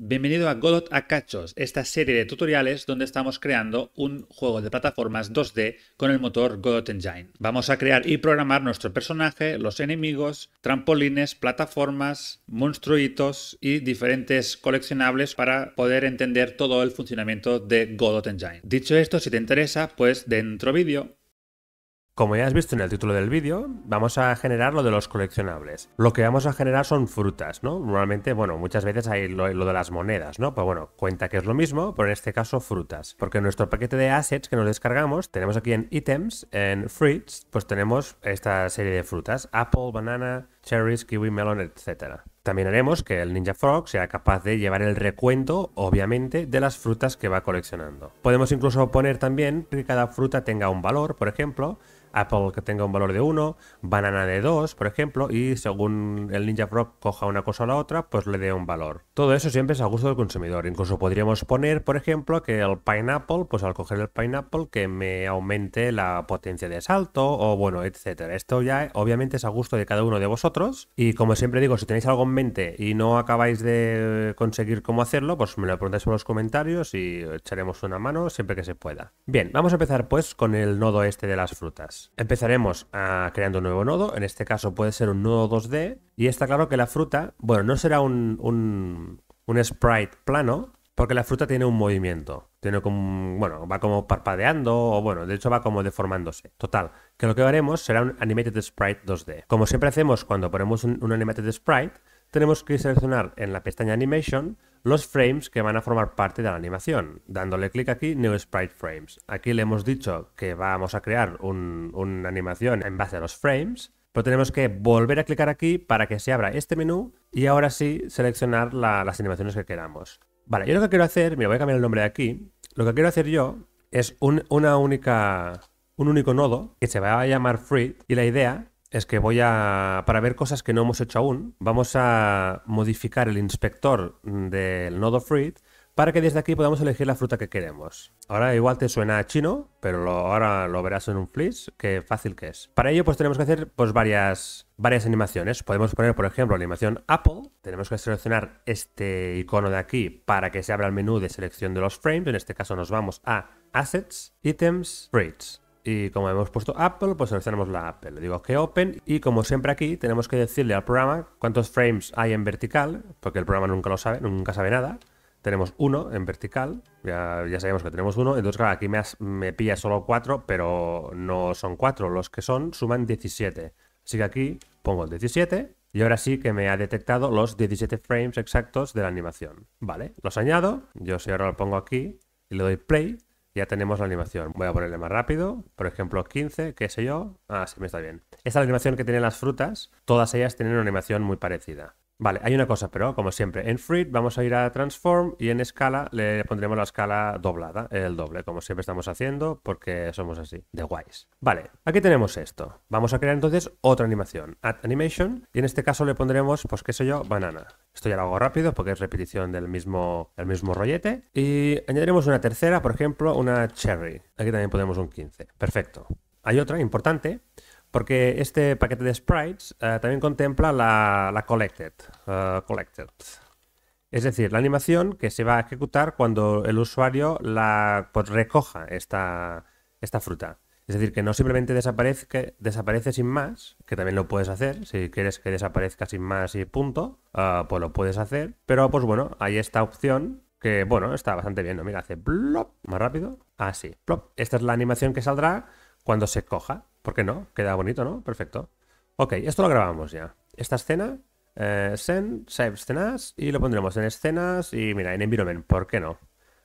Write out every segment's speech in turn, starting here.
Bienvenido a Godot a Cachos, esta serie de tutoriales donde estamos creando un juego de plataformas 2D con el motor Godot Engine. Vamos a crear y programar nuestro personaje, los enemigos, trampolines, plataformas, monstruitos y diferentes coleccionables para poder entender todo el funcionamiento de Godot Engine. Dicho esto, si te interesa, pues dentro vídeo como ya has visto en el título del vídeo, vamos a generar lo de los coleccionables. Lo que vamos a generar son frutas, ¿no? Normalmente, bueno, muchas veces hay lo, de las monedas, ¿no? Pues bueno, cuenta que es lo mismo, pero en este caso frutas. Porque en nuestro paquete de assets que nos descargamos, tenemos aquí en ítems, en fruits, pues tenemos esta serie de frutas. Apple, banana, cherries, kiwi, melon, etc. También haremos que el Ninja Frog sea capaz de llevar el recuento, obviamente, de las frutas que va coleccionando. Podemos incluso poner también que cada fruta tenga un valor, por ejemplo, Apple que tenga un valor de 1, Banana de 2, por ejemplo, y según el Ninja Frog coja una cosa o la otra, pues le dé un valor. Todo eso siempre es a gusto del consumidor. Incluso podríamos poner, por ejemplo, que el Pineapple, pues al coger el Pineapple, que me aumente la potencia de salto o bueno, etcétera. Esto ya obviamente es a gusto de cada uno de vosotros y como siempre digo, si tenéis algo en mente y no acabáis de conseguir cómo hacerlo, pues me lo preguntáis en los comentarios y echaremos una mano siempre que se pueda. Bien, vamos a empezar pues con el nodo este de las frutas. Pues empezaremos a, ah, creando un nuevo nodo, en este caso puede ser un nodo 2D, y está claro que la fruta, bueno, no será un, sprite plano, porque la fruta tiene un movimiento, tiene bueno, va como parpadeando o bueno, de hecho va como deformándose. Total, que lo que haremos será un animated sprite 2D. Como siempre hacemos cuando ponemos un animated sprite, tenemos que seleccionar en la pestaña animation los frames que van a formar parte de la animación, dándole clic aquí New Sprite Frames. Aquí le hemos dicho que vamos a crear una animación en base a los frames, pero tenemos que volver a clicar aquí para que se abra este menú y ahora sí seleccionar las animaciones que queramos. Vale, yo lo que quiero hacer, me voy a cambiar el nombre de aquí, lo que quiero hacer yo es una única, un único nodo que se va a llamar Free y la idea es que voy a, para ver cosas que no hemos hecho aún, vamos a modificar el inspector del nodo fruit para que desde aquí podamos elegir la fruta que queremos. Ahora igual te suena a chino, pero ahora lo verás en un flis, que fácil que es. Para ello pues tenemos que hacer pues varias, varias animaciones. Podemos poner por ejemplo la animación Apple, tenemos que seleccionar este icono de aquí para que se abra el menú de selección de los frames, en este caso nos vamos a Assets, Items, fruits. Y como hemos puesto Apple, pues seleccionamos la Apple. Le digo que Open y como siempre aquí tenemos que decirle al programa cuántos frames hay en vertical, porque el programa nunca lo sabe, nunca sabe nada. Tenemos uno en vertical, ya, sabemos que tenemos uno. Entonces, claro, aquí me, me pilla solo cuatro, pero no son cuatro, los que son suman 17. Así que aquí pongo el 17 y ahora sí que me ha detectado los 17 frames exactos de la animación. Vale, los añado. Yo si ahora lo pongo aquí y le doy play, ya tenemos la animación. Voy a ponerle más rápido, por ejemplo 15, qué sé yo. Ah, sí, me está bien. Esta animación que tienen las frutas, todas ellas tienen una animación muy parecida. Vale, hay una cosa, pero como siempre, en Fruit vamos a ir a Transform y en escala le pondremos la escala doblada, el doble, como siempre estamos haciendo, porque somos así, de guays. Vale, aquí tenemos esto. Vamos a crear entonces otra animación, Add Animation, y en este caso le pondremos, pues qué sé yo, banana. Esto ya lo hago rápido porque es repetición del mismo, el mismo rollete. Y añadiremos una tercera, por ejemplo, una cherry. Aquí también ponemos un 15. Perfecto. Hay otra importante, porque este paquete de sprites eh, también contempla la, collected, eh, collected, Es decir, la animación que se va a ejecutar cuando el usuario la pues, recoja esta, esta fruta. Es decir, que no simplemente desaparece sin más, que también lo puedes hacer, si quieres que desaparezca sin más y punto, eh, pues lo puedes hacer. Pero pues bueno, hay esta opción que, bueno, está bastante bien, Mira, hace plop, más rápido, así, ah, plop. Esta es la animación que saldrá cuando se coja. ¿Por qué no? Queda bonito, ¿no? Perfecto. Ok, esto lo grabamos ya. Esta escena, eh, send, save escenas, y lo pondremos en escenas y, mira, en environment, ¿por qué no?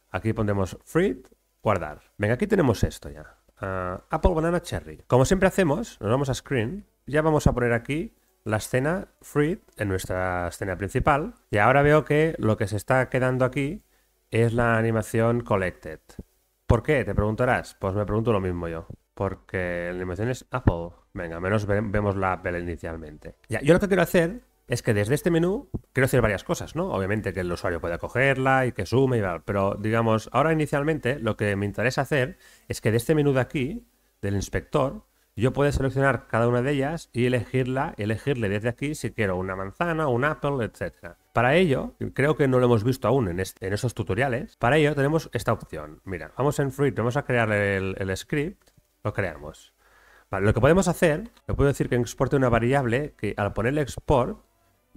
Aquí pondremos free, guardar. Venga, aquí tenemos esto ya. Ah, Apple Banana Cherry. Como siempre hacemos, nos vamos a Screen, ya vamos a poner aquí la escena free en nuestra escena principal, y ahora veo que lo que se está quedando aquí es la animación collected. ¿Por qué? Te preguntarás. Pues me pregunto lo mismo yo porque la animación es Apple. Venga, menos vemos la Apple inicialmente. Ya, yo lo que quiero hacer es que desde este menú quiero hacer varias cosas, ¿no? Obviamente que el usuario pueda cogerla y que sume y tal, pero digamos, ahora inicialmente lo que me interesa hacer es que de este menú de aquí, del inspector, yo pueda seleccionar cada una de ellas y elegirla, elegirle desde aquí si quiero una manzana, un apple, etc. Para ello, creo que no lo hemos visto aún en, esos tutoriales, para ello tenemos esta opción. Mira, vamos en Fruit, vamos a crear el script lo creamos. lo que podemos hacer, le puedo decir que exporte una variable que al ponerle export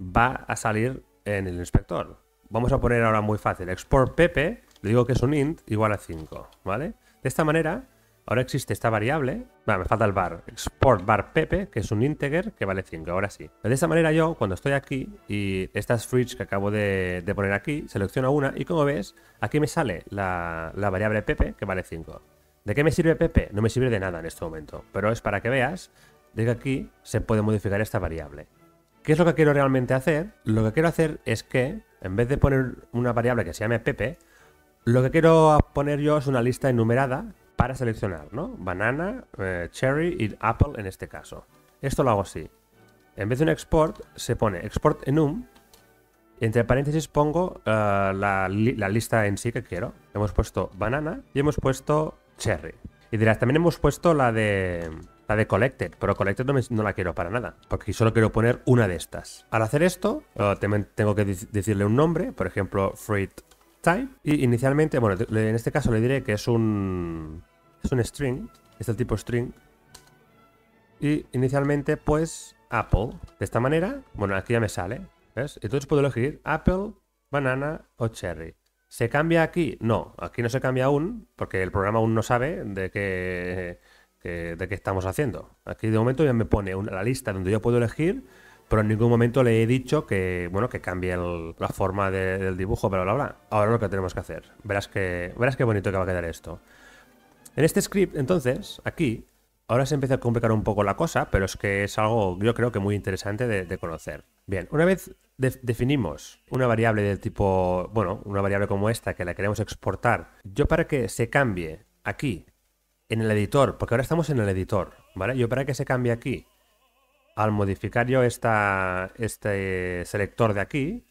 va a salir en el inspector. Vamos a poner ahora muy fácil, export pepe, le digo que es un int igual a 5, ¿vale? De esta manera, ahora existe esta variable, me falta el bar, export bar pepe, que es un integer que vale 5, ahora sí. De esta manera yo, cuando estoy aquí y estas fridge que acabo de, poner aquí, selecciono una y como ves, aquí me sale la, la variable pepe que vale 5. ¿De qué me sirve Pepe? No me sirve de nada en este momento, pero es para que veas de que aquí se puede modificar esta variable. ¿Qué es lo que quiero realmente hacer? Lo que quiero hacer es que, en vez de poner una variable que se llame Pepe, lo que quiero poner yo es una lista enumerada para seleccionar, ¿no? Banana, eh, cherry y apple en este caso. Esto lo hago así. En vez de un export, se pone export enum. entre paréntesis pongo eh, la, la lista en sí que quiero. Hemos puesto banana y hemos puesto Cherry. Y dirás, también hemos puesto la de la de Collected, pero Collected no, la quiero para nada, porque solo quiero poner una de estas. Al hacer esto, eh, tengo que decirle un nombre, por ejemplo, fruit Time, y inicialmente, bueno, en este caso le diré que es un, es un string, es el tipo string, y inicialmente, pues, Apple, de esta manera, bueno, aquí ya me sale, ¿ves? Entonces puedo elegir Apple, Banana o Cherry. ¿Se cambia aquí? No, aquí no se cambia aún, porque el programa aún no sabe de qué, de qué estamos haciendo. Aquí de momento ya me pone una, la lista donde yo puedo elegir, pero en ningún momento le he dicho que, bueno, que cambie la forma del dibujo, bla, bla, bla. Ahora lo que tenemos que hacer. Verás, que, verás qué bonito que va a quedar esto. En este script, entonces, aquí, ahora se empieza a complicar un poco la cosa, pero es que es algo, yo creo que muy interesante de, de conocer. Bien, una vez definimos una variable del tipo, bueno, una variable como esta que la queremos exportar, yo para que se cambie aquí, en el editor, porque ahora estamos en el editor, ¿vale? Yo para que se cambie aquí, al modificar yo esta, este selector de aquí,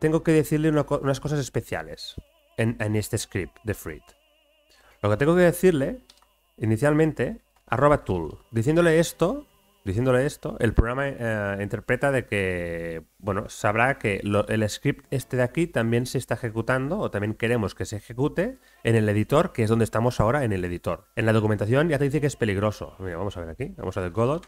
tengo que decirle unas cosas especiales en, en este script de Frit. Lo que tengo que decirle, inicialmente, arroba tool. Diciéndole esto, diciéndole esto, el programa eh, interpreta de que, bueno, sabrá que el script este de aquí también se está ejecutando o también queremos que se ejecute en el editor, que es donde estamos ahora en el editor. En la documentación ya te dice que es peligroso. Mira, vamos a ver aquí, vamos a ver Godot,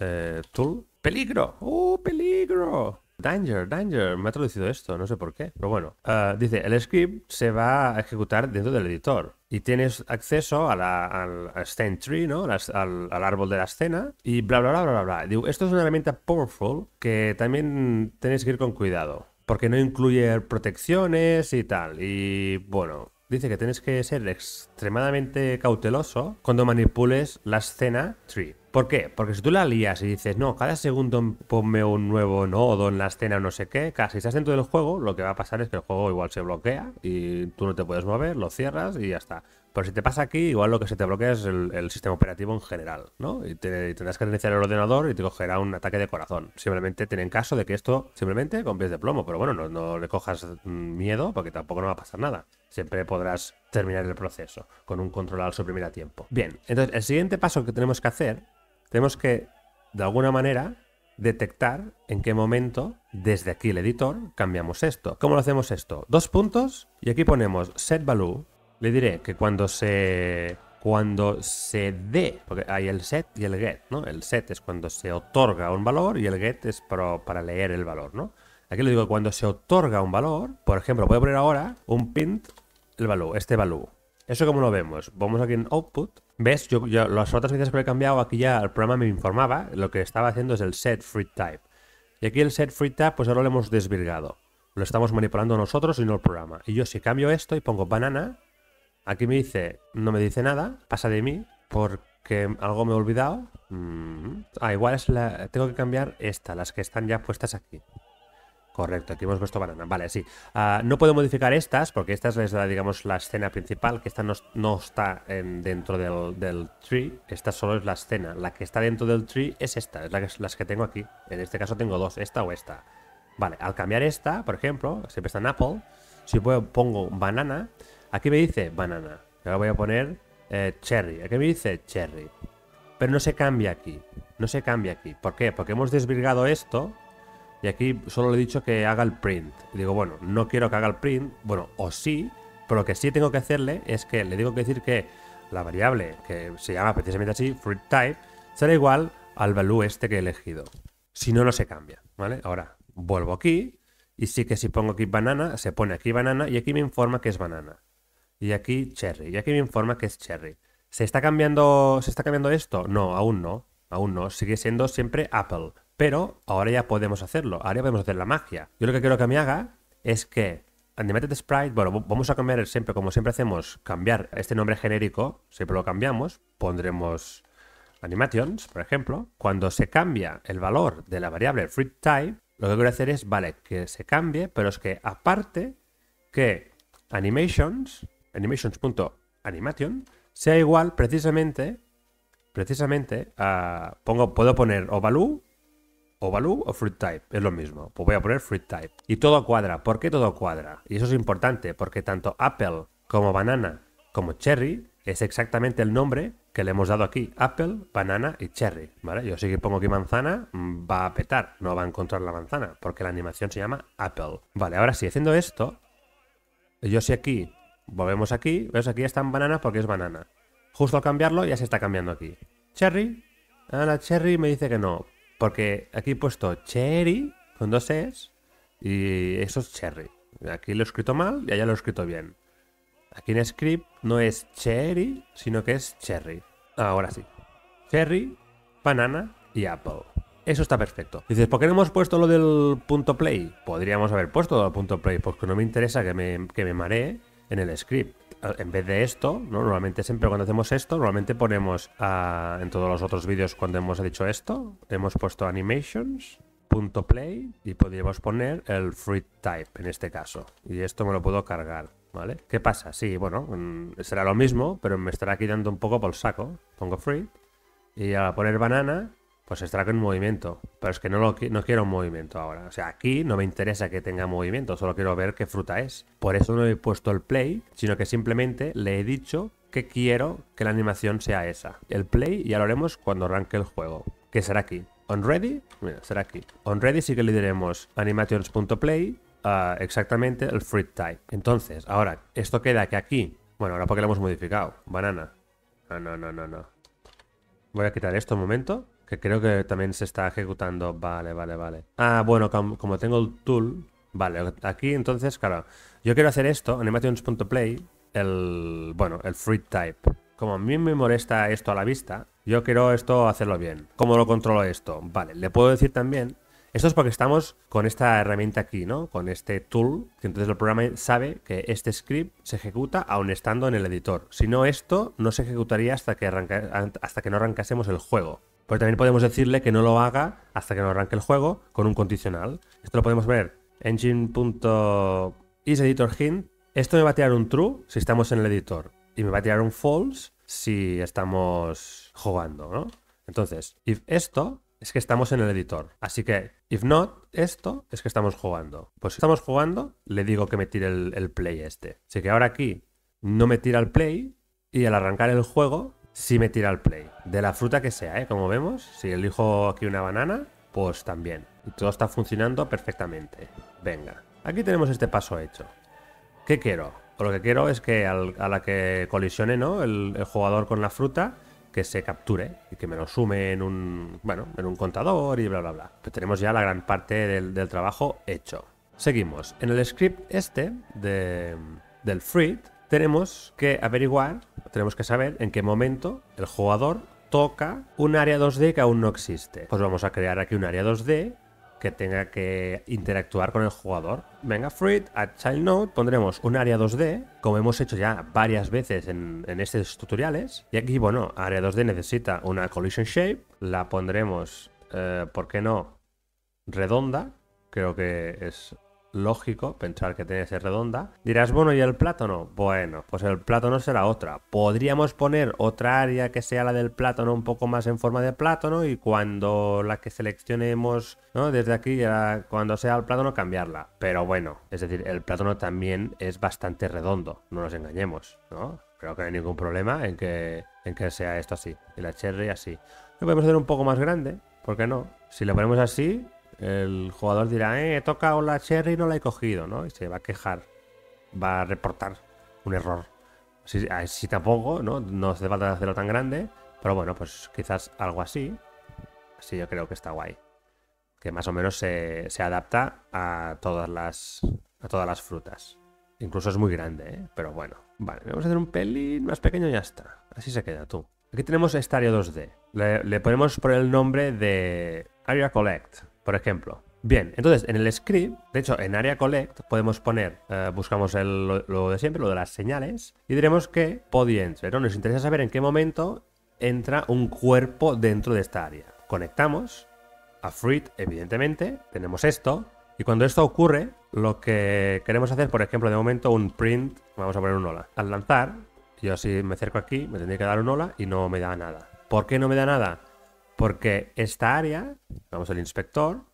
eh, Tool, peligro, ¡uh, peligro! Danger, danger, me ha traducido esto, no sé por qué, pero bueno. Ah, dice, el script se va a ejecutar dentro del editor y tienes acceso a la, al, Stand tree, ¿no? Al, árbol de la escena y bla, bla, bla, bla, bla. Digo, esto es una herramienta powerful que también tenéis que ir con cuidado porque no incluye protecciones y tal. Y bueno, dice que tienes que ser extremadamente cauteloso cuando manipules la escena tree. ¿Por qué? Porque si tú la lías y dices, no, cada segundo ponme un nuevo nodo en la escena o no sé qué, casi estás dentro del juego, lo que va a pasar es que el juego igual se bloquea y tú no te puedes mover, lo cierras y ya está. Pero si te pasa aquí, igual lo que se te bloquea es el, sistema operativo en general, ¿no? Y, tendrás que reiniciar el ordenador y te cogerá un ataque de corazón. Simplemente ten en caso de que esto, simplemente con pies de plomo, pero bueno, no le cojas mm, miedo porque tampoco no va a pasar nada siempre podrás terminar el proceso con un control al suprimir a tiempo. Bien, entonces el siguiente paso que tenemos que hacer, tenemos que, de alguna manera, detectar en qué momento, desde aquí el editor, cambiamos esto. ¿Cómo lo hacemos esto? Dos puntos y aquí ponemos set value. Le diré que cuando se cuando se dé, porque hay el set y el get, ¿no? El set es cuando se otorga un valor y el get es para, para leer el valor, ¿no? Aquí le digo cuando se otorga un valor, por ejemplo, voy a poner ahora un pint el value, este value. Eso como lo vemos, vamos aquí en output. ¿Ves? Yo, las otras veces que lo he cambiado, aquí ya el programa me informaba. Lo que estaba haciendo es el set free type. Y aquí el set free type, pues ahora lo hemos desvirgado. Lo estamos manipulando nosotros y no el programa. Y yo si cambio esto y pongo banana, aquí me dice, no me dice nada, pasa de mí, porque algo me he olvidado. Mm, ah, igual es la, tengo que cambiar esta, las que están ya puestas aquí. Correcto, aquí hemos puesto banana. Vale, sí. Ah, no puedo modificar estas porque esta es la, digamos, la escena principal, que esta no, está dentro del, tree, esta solo es la escena. La que está dentro del tree es esta, es la que, las que tengo aquí. En este caso tengo dos, esta o esta. Vale, al cambiar esta, por ejemplo, siempre está en Apple, si pongo banana, aquí me dice banana. ahora voy a poner eh, cherry. Aquí me dice cherry. Pero no se cambia aquí. No se cambia aquí. ¿Por qué? Porque hemos desvirgado esto y aquí solo le he dicho que haga el print. digo, bueno, no quiero que haga el print. Bueno, o sí, pero lo que sí tengo que hacerle es que le tengo que decir que la variable que se llama precisamente así, fruit type, será igual al value este que he elegido. Si no, no se cambia, ¿vale? Ahora vuelvo aquí y sí que si pongo aquí banana, se pone aquí banana y aquí me informa que es banana. Y aquí cherry, y aquí me informa que es cherry. ¿Se está cambiando, se está cambiando esto? No, aún no, aún no. Sigue siendo siempre Apple. Pero ahora ya podemos hacerlo, ahora ya podemos hacer la magia. Yo lo que quiero que me haga es que Animated Sprite, bueno, vamos a cambiar siempre, como siempre hacemos, cambiar este nombre genérico, siempre lo cambiamos, pondremos Animations, por ejemplo. Cuando se cambia el valor de la variable free time, lo que quiero hacer es, vale, que se cambie, pero es que aparte que animations, animations.animation, sea igual precisamente, precisamente, ah, pongo, puedo poner OvalU o o fruit type, es lo mismo. Pues voy a poner fruit type. Y todo cuadra. ¿Por qué todo cuadra? Y eso es importante, porque tanto apple como banana como cherry es exactamente el nombre que le hemos dado aquí. Apple, banana y cherry. ¿vale? Yo sí que pongo aquí manzana, mm, va a petar, no va a encontrar la manzana, porque la animación se llama Apple. Vale, ahora sí, haciendo esto, yo si aquí, volvemos aquí, ves aquí está en banana porque es banana. Justo al cambiarlo ya se está cambiando aquí. Cherry, a ah, la cherry me dice que no. Porque aquí he puesto cherry con dos es y eso es cherry. Aquí lo he escrito mal y allá lo he escrito bien. Aquí en script no es cherry, sino que es cherry. Ahora sí. Cherry, banana y apple. Eso está perfecto. Dices, ¿por qué no hemos puesto lo del punto play? Podríamos haber puesto el punto play, porque no me interesa que me, que me maree en el script en vez de esto, normalmente siempre cuando hacemos esto, normalmente ponemos en todos los otros vídeos cuando hemos dicho esto, hemos puesto animations, punto .play y podríamos poner el free type en este caso. Y esto me lo puedo cargar, ¿vale? ¿Qué pasa? Sí, bueno, mm, será lo mismo, pero me estará quitando un poco por el saco. Pongo free y a poner banana pues estará con movimiento. Pero es que no, no quiero un movimiento ahora. O sea, aquí no me interesa que tenga movimiento, solo quiero ver qué fruta es. Por eso no he puesto el play, sino que simplemente le he dicho que quiero que la animación sea esa. El play ya lo haremos cuando arranque el juego, que será aquí. On ready, mira, será aquí. On ready sí que le diremos animations.play, ah, exactamente el fruit type. Entonces, ahora, esto queda que aquí, bueno, ahora porque lo hemos modificado, banana. No, no, no, no, no. Voy a quitar esto un momento. Que creo que también se está ejecutando. Vale, vale, vale. Ah, bueno, como tengo el tool. Vale, aquí entonces, claro. Yo quiero hacer esto, animations.play, el. Bueno, el free type. Como a mí me molesta esto a la vista, yo quiero esto hacerlo bien. ¿Cómo lo controlo esto? Vale, le puedo decir también esto es porque estamos con esta herramienta aquí, ¿no? Con este tool, que entonces el programa sabe que este script se ejecuta aún estando en el editor. Si no, esto no se ejecutaría hasta que, arranca, hasta que no arrancásemos el juego. Pero pues también podemos decirle que no lo haga hasta que no arranque el juego con un condicional. Esto lo podemos ver. Engine.isEditorHint. Esto me va a tirar un true si estamos en el editor. Y me va a tirar un false si estamos jugando, Entonces, if esto es que estamos en el editor. Así que, if not, esto es que estamos jugando. Pues si estamos jugando, le digo que me tire el, el play este. Así que ahora aquí no me tira el play y al arrancar el juego si me tira el play. De la fruta que sea, ¿eh? Como vemos, si elijo aquí una banana, pues también. todo está funcionando perfectamente. Venga, aquí tenemos este paso hecho. ¿Qué quiero? Lo que quiero es que a la que colisione ¿no? El, jugador con la fruta, que se capture y que me lo sume en un, bueno, en un contador y bla, bla, bla. Pero tenemos ya la gran parte del, trabajo hecho. Seguimos. En el script este del fruit, tenemos que averiguar, tenemos que saber en qué momento el jugador toca un área 2D que aún no existe. Pues vamos a crear aquí un área 2D que tenga que interactuar con el jugador. Venga, Fruit, a Child Node pondremos un área 2D, como hemos hecho ya varias veces en, estos tutoriales. Y aquí, bueno, área 2D necesita una collision shape. La pondremos, eh, ¿por qué no? Redonda. Creo que es lógico pensar que tiene que ser redonda. Dirás, bueno, ¿y el plátano? Bueno, pues el plátano será otra. Podríamos poner otra área que sea la del plátano un poco más en forma de plátano y cuando la que seleccionemos, ¿no? Desde aquí, ya cuando sea el plátano, cambiarla. Pero bueno, es decir, el plátano también es bastante redondo, no nos engañemos, ¿no? Creo que no hay ningún problema en que, en que sea esto así. Y la cherry así. Lo podemos hacer un poco más grande, ¿por qué no? Si lo ponemos así, el jugador dirá, eh, he tocado la cherry y no la he cogido, ¿no? Y se va a quejar, va a reportar un error. Si, si tampoco, ¿no? No hace falta hacerlo tan grande, pero bueno, pues quizás algo así. Así yo creo que está guay. Que más o menos se, adapta a todas las, a todas las frutas. Incluso es muy grande, ¿eh? pero bueno. Vale, vamos a hacer un pelín más pequeño y ya está. Así se queda tú. Aquí tenemos este 2D. Le, ponemos por el nombre de Area Collect por ejemplo. Bien, entonces en el script, de hecho en área collect podemos poner, eh, buscamos el, lo, de siempre, lo de las señales, y diremos que podient, pero Nos interesa saber en qué momento entra un cuerpo dentro de esta área. Conectamos a fruit, evidentemente, tenemos esto, y cuando esto ocurre, lo que queremos hacer, por ejemplo, de momento un print, vamos a poner un hola. Al lanzar, yo si me acerco aquí, me tendría que dar un hola y no me da nada. ¿Por qué no me da nada? Porque esta área, vamos, el inspector,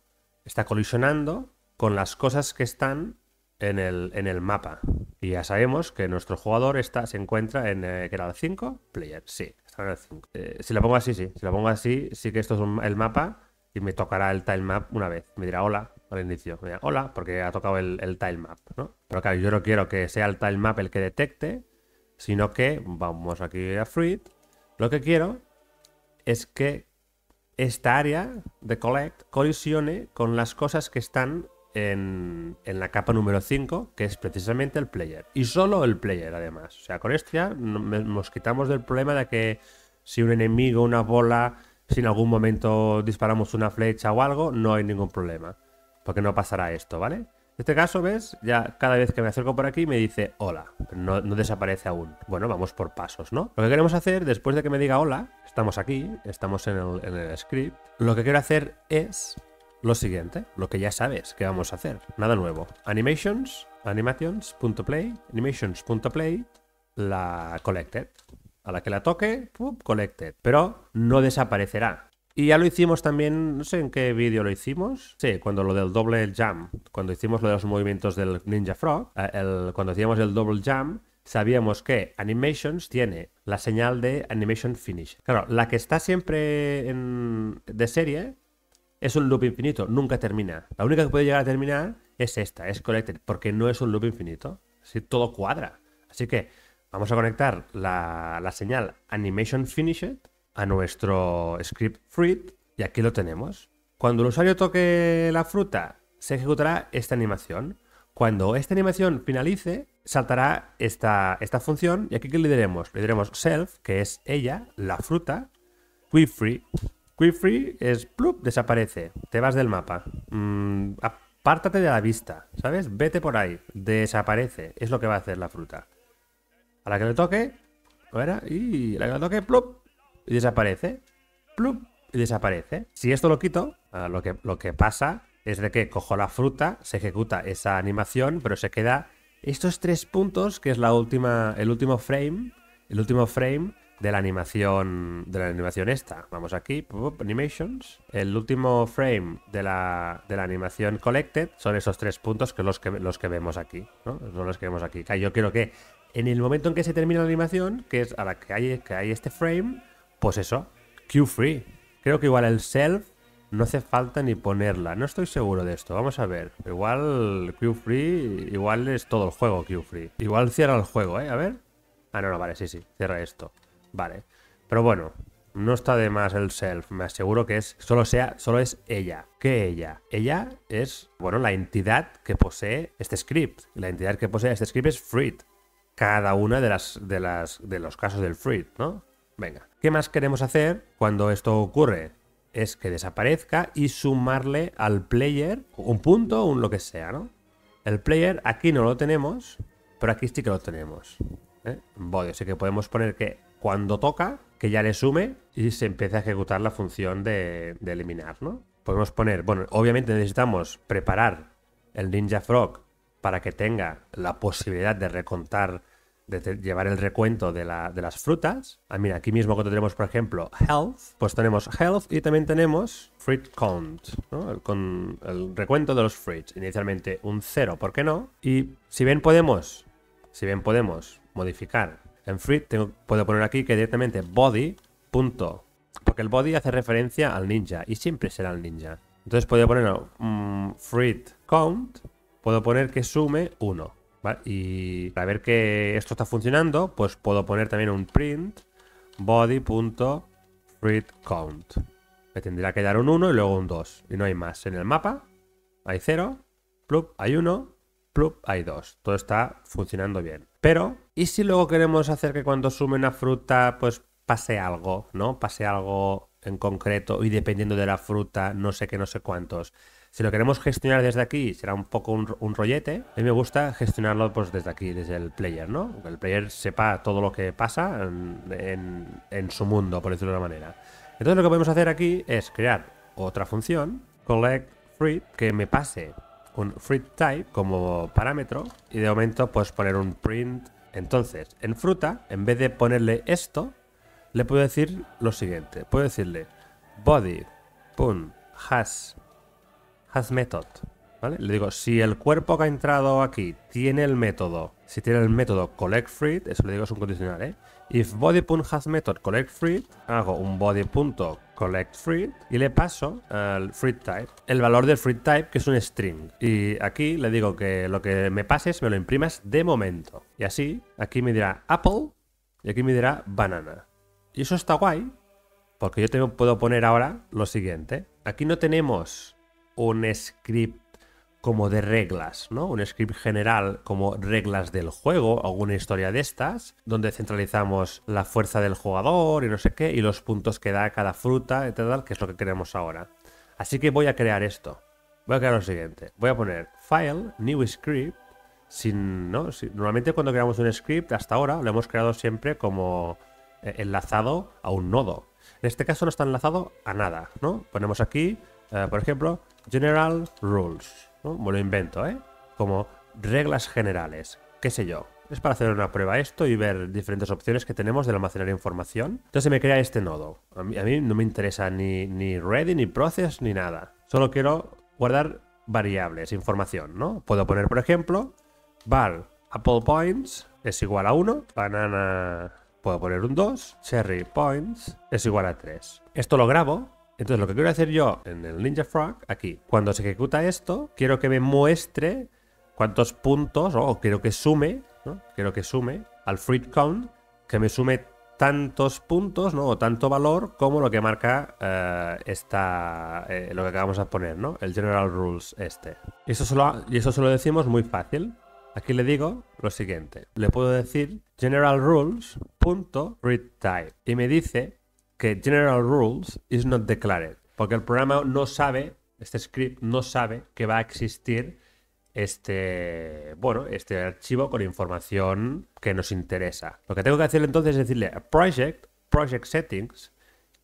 está colisionando con las cosas que están en el, en el mapa. Y ya sabemos que nuestro jugador está, se encuentra en... Eh, ¿qué era el 5? Player, sí, está en el 5. Eh, si lo pongo así, sí. Si lo pongo así, sí que esto es el mapa y me tocará el map una vez. Me dirá hola al inicio. Me dirá hola porque ha tocado el, el map Pero claro, yo no quiero que sea el map el que detecte, sino que, vamos aquí a Fruit, lo que quiero es que esta área de Collect colisione con las cosas que están en, en, la capa número 5, que es precisamente el player. Y solo el player, además. O sea, con esto ya nos quitamos del problema de que si un enemigo, una bola, si en algún momento disparamos una flecha o algo, no hay ningún problema. Porque no pasará esto, ¿vale? En este caso, ¿ves? Ya cada vez que me acerco por aquí me dice hola. No, desaparece aún. Bueno, vamos por pasos, ¿no? Lo que queremos hacer, después de que me diga hola, estamos aquí, estamos en el, en el script, lo que quiero hacer es lo siguiente, lo que ya sabes que vamos a hacer. Nada nuevo. Animations, animations.play, animations.play, la collected. A la que la toque, collected. Pero no desaparecerá y ya lo hicimos también, no sé en qué vídeo lo hicimos. Sí, cuando lo del doble jump, cuando hicimos lo de los movimientos del Ninja Frog, eh, cuando hacíamos el doble jump, sabíamos que Animations tiene la señal de Animation Finish. Claro, la que está siempre en, de serie es un loop infinito, nunca termina. La única que puede llegar a terminar es esta, es Collected, porque no es un loop infinito. Si todo cuadra. Así que vamos a conectar la, la señal Animation Finished a nuestro script fruit y aquí lo tenemos. Cuando el usuario toque la fruta, se ejecutará esta animación. Cuando esta animación finalice, saltará esta, esta función y aquí que le diremos, le diremos self, que es ella, la fruta, quick free. Quick free es plup, desaparece, te vas del mapa. Mm, apártate de la vista, ¿sabes? Vete por ahí, desaparece, es lo que va a hacer la fruta. A la que le toque, y a la que le toque, plup, y desaparece. y desaparece. Si esto lo quito, ah, lo que, lo que pasa es de que cojo la fruta, se ejecuta esa animación, pero se queda estos tres puntos, que es la última, el último frame, el último frame de la animación, de la animación esta. Vamos aquí, animations. El último frame de la, de la animación collected son esos tres puntos que los que, los que vemos aquí, ¿no? los que vemos aquí. yo quiero que en el momento en que se termina la animación, que es a la que hay, que hay este frame, pues eso, Q Free. Creo que igual el self no hace falta ni ponerla. No estoy seguro de esto. Vamos a ver. Igual Q Free, igual es todo el juego Q Free. Igual cierra el juego, ¿eh? A ver. Ah, no, no, vale, sí, sí. Cierra esto. Vale. Pero bueno, no está de más el self. Me aseguro que es solo sea, solo es ella. ¿Qué ella? Ella es, bueno, la entidad que posee este script. La entidad que posee este script es Freed. Cada una de las de las de los casos del Freed, ¿no? Venga, ¿qué más queremos hacer cuando esto ocurre? Es que desaparezca y sumarle al player un punto o un lo que sea, ¿no? El player aquí no lo tenemos, pero aquí sí que lo tenemos. voy ¿eh? así que podemos poner que cuando toca, que ya le sume y se empiece a ejecutar la función de, de eliminar, ¿no? Podemos poner, bueno, obviamente necesitamos preparar el Ninja Frog para que tenga la posibilidad de recontar de llevar el recuento de, las frutas. Ah, mira, aquí mismo cuando tenemos, por ejemplo, health, pues tenemos health y también tenemos fruit count, el, con, el recuento de los fruits. Inicialmente un 0, ¿por qué no? Y si bien podemos, si bien podemos modificar en fruit, puedo poner aquí que directamente body. Punto, porque el body hace referencia al ninja y siempre será el ninja. Entonces puedo poner mm, fruit count, puedo poner que sume 1. Y para ver que esto está funcionando, pues puedo poner también un print count Me tendría que dar un 1 y luego un 2. Y no hay más. En el mapa hay 0, plup, hay 1, plup, hay 2. Todo está funcionando bien. Pero, ¿y si luego queremos hacer que cuando sume una fruta, pues pase algo, ¿no? Pase algo en concreto y dependiendo de la fruta, no sé qué, no sé cuántos. Si lo queremos gestionar desde aquí, será un poco un, rollete. A mí me gusta gestionarlo pues, desde aquí, desde el player, ¿no? Que el player sepa todo lo que pasa en, su mundo, por decirlo de una manera. Entonces lo que podemos hacer aquí es crear otra función, collect free, que me pase un fruit type como parámetro y de momento puedes poner un print. Entonces, en fruta, en vez de ponerle esto, le puedo decir lo siguiente. Puedo decirle body.has has ¿Vale? Le digo, si el cuerpo que ha entrado aquí tiene el método, si tiene el método collect free, eso le digo es un condicional, ¿eh? If body.hasMethod collect free, hago un body.collectFreed y le paso al free type, el valor del free type que es un string. Y aquí le digo que lo que me pases me lo imprimas de momento. Y así, aquí me dirá apple y aquí me dirá banana. Y eso está guay, porque yo te puedo poner ahora lo siguiente. Aquí no tenemos un script como de reglas, ¿no? Un script general como reglas del juego, alguna historia de estas, donde centralizamos la fuerza del jugador y no sé qué, y los puntos que da cada fruta, Etcétera, que es lo que queremos ahora. Así que voy a crear esto. Voy a crear lo siguiente. Voy a poner file, new script, sin, ¿no? normalmente cuando creamos un script, hasta ahora lo hemos creado siempre como eh, enlazado a un nodo. En este caso no está enlazado a nada, ¿no? Ponemos aquí, eh, por ejemplo, General Rules. ¿no? Me lo invento, ¿eh? Como reglas generales, qué sé yo. Es para hacer una prueba esto y ver diferentes opciones que tenemos de almacenar información. Entonces me crea este nodo. A mí, no me interesa ni, ni ready, ni process, ni nada. Solo quiero guardar variables, información, ¿no? Puedo poner, por ejemplo, Val, apple points es igual a 1, banana puedo poner un 2, cherry points es igual a 3. Esto lo grabo entonces lo que quiero hacer yo en el Ninja Frog, aquí, cuando se ejecuta esto, quiero que me muestre cuántos puntos, o quiero que sume, quiero que sume al free count, que me sume tantos puntos, ¿no? O tanto valor como lo que marca eh, esta, eh, lo que acabamos de poner, ¿no? El General Rules este. Y eso, solo, y eso decimos muy fácil. Aquí le digo lo siguiente. Le puedo decir General Rules y me dice que General Rules is not declared, porque el programa no sabe, este script no sabe que va a existir este, bueno, este archivo con información que nos interesa. Lo que tengo que hacer entonces es decirle a project, project settings,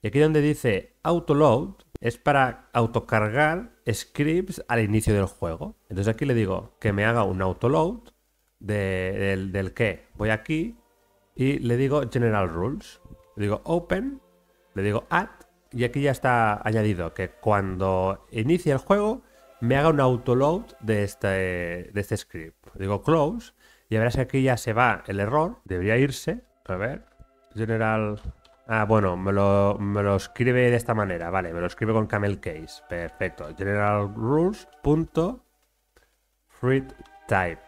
y aquí donde dice autoload es para autocargar scripts al inicio del juego. Entonces aquí le digo que me haga un autoload del, del que voy aquí y le digo general rules. Le digo open le digo add ah", y aquí ya está añadido que cuando inicie el juego me haga un autoload de este, de este script. Digo close y verás si aquí ya se va el error, debería irse, a ver, general... Ah, bueno, me lo, escribe de esta manera, vale, me lo escribe con camel case, perfecto. General rules punto type,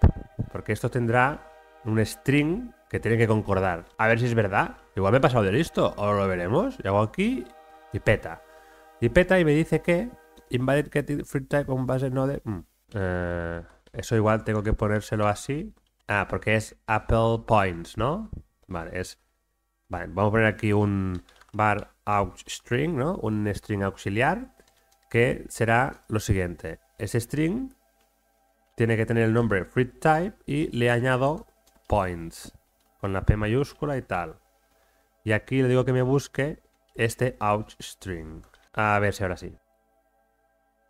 porque esto tendrá un string que tienen que concordar. A ver si es verdad. Igual me he pasado de listo. Ahora lo veremos. Y hago aquí y peta. Y peta y me dice que invalid que free type Con base node. Mm. Eh, eso igual tengo que ponérselo así. Ah, porque es Apple Points, ¿no? Vale, es. Vale, vamos a poner aquí un bar out string, ¿no? Un string auxiliar que será lo siguiente. Ese string tiene que tener el nombre free type y le añado points la P mayúscula y tal. Y aquí le digo que me busque este out string. A ver si ahora sí.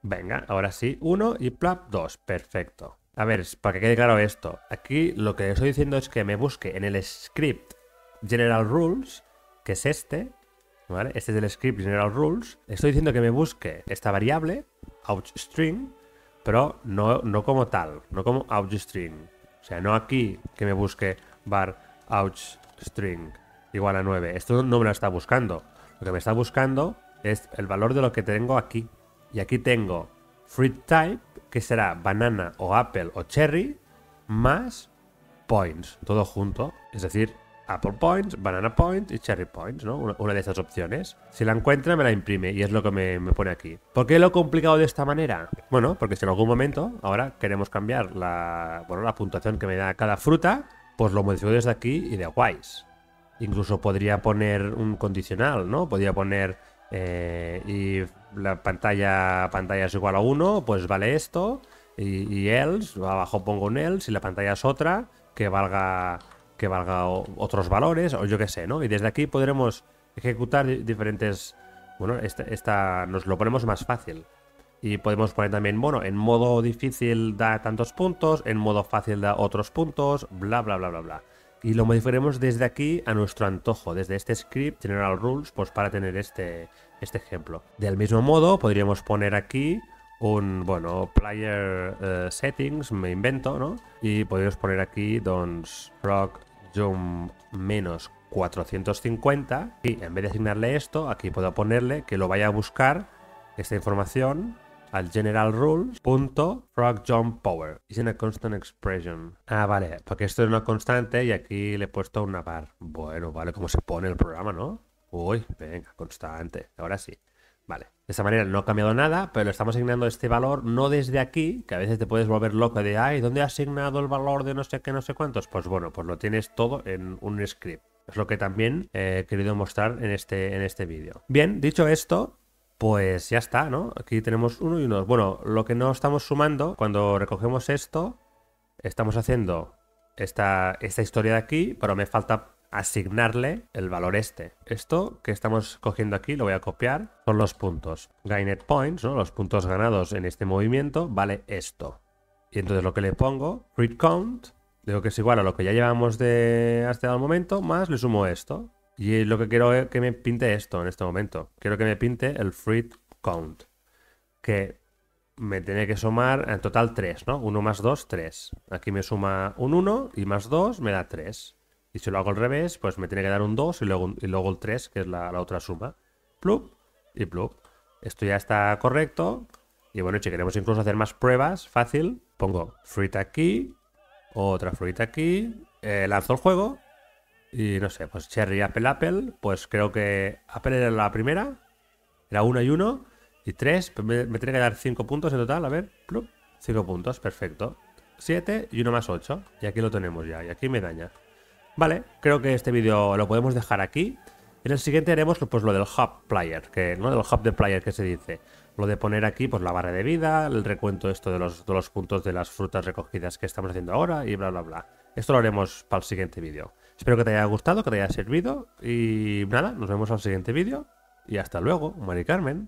Venga, ahora sí, 1 y plap 2, perfecto. A ver, para que quede claro esto, aquí lo que estoy diciendo es que me busque en el script general rules, que es este, Este es el script general rules. Estoy diciendo que me busque esta variable, out string pero no, no como tal, no como string O sea, no aquí que me busque bar ouch string igual a 9. Esto no me lo está buscando. Lo que me está buscando es el valor de lo que tengo aquí. Y aquí tengo fruit type, que será banana o apple o cherry, más points, todo junto. Es decir, apple points, banana points y cherry points, ¿no? Una, de estas opciones. Si la encuentra, me la imprime y es lo que me, pone aquí. ¿Por qué lo he complicado de esta manera? Bueno, porque si en algún momento ahora queremos cambiar la, la puntuación que me da cada fruta, pues lo modifico desde aquí y de guays. Incluso podría poner un condicional, ¿no? Podría poner eh, y la pantalla, pantalla es igual a 1, pues vale esto. Y, y, else, abajo pongo un else y la pantalla es otra, que valga, que valga otros valores, o yo qué sé, ¿no? Y desde aquí podremos ejecutar diferentes. Bueno, esta nos lo ponemos más fácil. Y podemos poner también, bueno, en modo difícil da tantos puntos, en modo fácil da otros puntos, bla, bla, bla, bla, bla. Y lo modificaremos desde aquí a nuestro antojo, desde este script general rules, pues para tener este, este ejemplo. Del mismo modo, podríamos poner aquí un, bueno, player eh, settings, me invento, ¿no? Y podríamos poner aquí, dons rock jump menos 450. Y en vez de asignarle esto, aquí puedo ponerle que lo vaya a buscar esta información al general rules punto frog power is in a constant expression. Ah, vale, porque esto es una constante y aquí le he puesto una bar Bueno, vale, como se pone el programa, ¿no? Uy, venga, constante. Ahora sí. Vale. De esta manera no ha cambiado nada, pero le estamos asignando este valor no desde aquí, que a veces te puedes volver loco de, ay, ¿dónde ha asignado el valor de no sé qué, no sé cuántos? Pues bueno, pues lo tienes todo en un script. Es lo que también he querido mostrar en este, en este vídeo. Bien, dicho esto, pues ya está, ¿no? Aquí tenemos uno y uno. Bueno, lo que no estamos sumando, cuando recogemos esto, estamos haciendo esta, esta historia de aquí, pero me falta asignarle el valor este. Esto que estamos cogiendo aquí, lo voy a copiar, son los puntos. Gained points, ¿no? Los puntos ganados en este movimiento, vale esto. Y entonces lo que le pongo, read count, digo que es igual a lo que ya llevamos de hasta el momento, más le sumo esto. Y lo que quiero es que me pinte esto en este momento. Quiero que me pinte el fruit count. Que me tiene que sumar en total 3, ¿no? 1 más 2, 3. Aquí me suma un 1 y más 2 me da 3. Y si lo hago al revés, pues me tiene que dar un 2 y luego, y luego el 3, que es la, otra suma. Plup y plup. Esto ya está correcto. Y bueno, si queremos incluso hacer más pruebas, fácil, pongo fruit aquí, otra fruit aquí, eh, lanzo el juego y no sé, pues Cherry, Apple, Apple, pues creo que Apple era la primera, era 1 y 1 y 3, pues me, tiene que dar cinco puntos en total, a ver, 5 cinco puntos, perfecto. 7 y uno más ocho, y aquí lo tenemos ya, y aquí me daña. Vale, creo que este vídeo lo podemos dejar aquí. En el siguiente haremos pues, lo del hub player, que no del hub de player que se dice. Lo de poner aquí pues la barra de vida, el recuento esto de los, de los puntos de las frutas recogidas que estamos haciendo ahora y bla bla bla. Esto lo haremos para el siguiente vídeo. Espero que te haya gustado, que te haya servido. Y nada, nos vemos al siguiente vídeo. Y hasta luego, Mari Carmen.